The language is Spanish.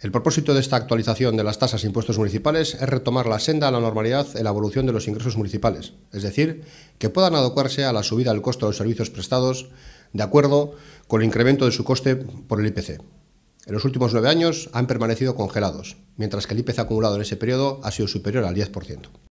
El propósito de esta actualización de las tasas e impuestos municipales es retomar la senda a la normalidad en la evolución de los ingresos municipales, es decir, que puedan adecuarse a la subida del costo de los servicios prestados de acuerdo con el incremento de su coste por el IPC. En los últimos nueve años han permanecido congelados, mientras que el IPC acumulado en ese periodo ha sido superior al 10%.